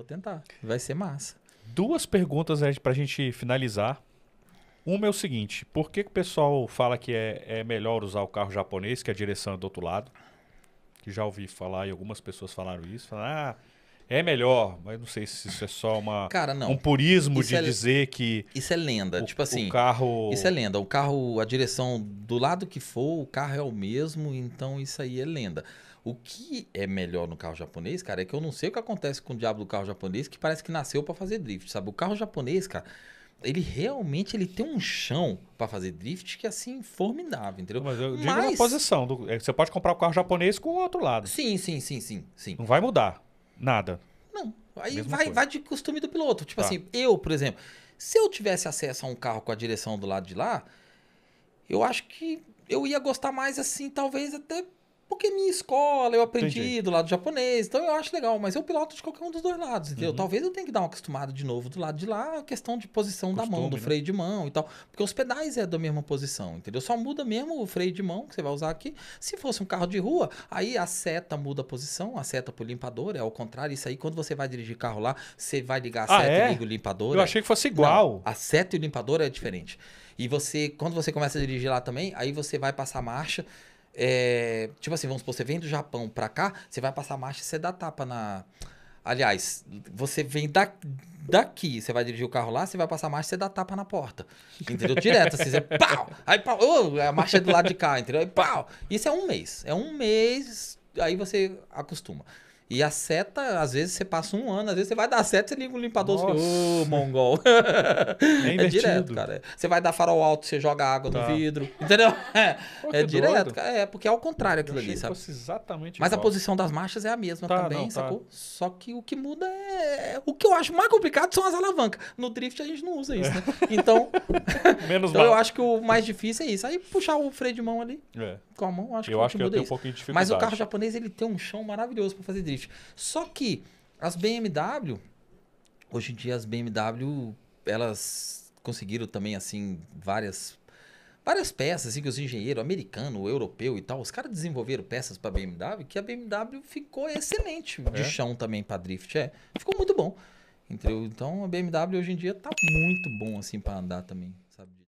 Vou tentar. Vai ser massa. Duas perguntas pra gente finalizar. Uma é o seguinte: por que, que o pessoal fala que é, é melhor usar o carro japonês, que a direção é do outro lado? Que já ouvi falar e algumas pessoas falaram isso. Falaram, ah, é melhor, mas não sei se isso é só uma Cara, não. um purismo isso de é, dizer que isso é lenda, o, tipo assim, o carro isso é lenda, o carro, a direção do lado que for, o carro é o mesmo, então isso aí é lenda. O que é melhor no carro japonês, cara, é que eu não sei o que acontece com o diabo do carro japonês, que parece que nasceu para fazer drift, sabe? O carro japonês, cara, ele realmente ele tem um chão para fazer drift que é assim formidável, entendeu? Mas eu digo Mas... uma posição, do, é, você pode comprar o um carro japonês com o outro lado. Sim, sim, sim, sim, sim. Não vai mudar nada. Não, aí vai, vai, de costume do piloto. Tipo tá. assim, eu, por exemplo, se eu tivesse acesso a um carro com a direção do lado de lá, eu acho que eu ia gostar mais assim, talvez até porque minha escola, eu aprendi Entendi. do lado japonês, então eu acho legal, mas eu piloto de qualquer um dos dois lados, entendeu? Uhum. Talvez eu tenha que dar uma acostumada de novo do lado de lá, questão de posição Costume, da mão, do né? freio de mão e tal. Porque os pedais é da mesma posição, entendeu? Só muda mesmo o freio de mão que você vai usar aqui. Se fosse um carro de rua, aí a seta muda a posição, a seta pro limpador, é ao contrário. Isso aí, quando você vai dirigir carro lá, você vai ligar a ah, seta é? e liga o limpador. Eu é... achei que fosse igual. Não, a seta e o limpador é diferente. E você, quando você começa a dirigir lá também, aí você vai passar marcha, é, tipo assim, vamos supor, você vem do Japão pra cá, você vai passar marcha e você dá tapa na. Aliás, você vem da, daqui, você vai dirigir o carro lá, você vai passar marcha marcha, você dá tapa na porta. Entendeu? Direto, assim, você pau! Aí pau, oh, a marcha é do lado de cá, entendeu? Aí pau! Isso é um mês. É um mês, aí você acostuma. E a seta, às vezes você passa um ano, às vezes você vai dar seta, você liga o limpador e assim, ô, mongol. É, é, direto, cara. Você vai dar farol alto, você joga água tá. no vidro. Entendeu? É, Pô, é, é direto, cara. É, porque é ao contrário aquilo ali, sabe? Exatamente Mas igual. a posição das marchas é a mesma tá, também, não, tá. sacou? Tá. Só que o que muda é. O que eu acho mais complicado são as alavancas. No drift a gente não usa isso, né? é. né? Então. Menos então mal. eu acho que o mais difícil é isso. Aí puxar o freio de mão ali. É. Com a mão, acho eu que acho que, muda eu isso. Um pouquinho de dificuldade. Mas o carro japonês ele tem um chão maravilhoso para fazer drift gente. Só que as BMW, hoje em dia as BMW, elas conseguiram também, assim, várias várias peças assim, que os engenheiros americano, europeu e tal, os caras desenvolveram peças para BMW que a BMW ficou excelente é. de é? chão também para drift, é. Ficou muito bom. Entendeu? Então a BMW hoje em dia tá muito bom assim para andar também, sabe?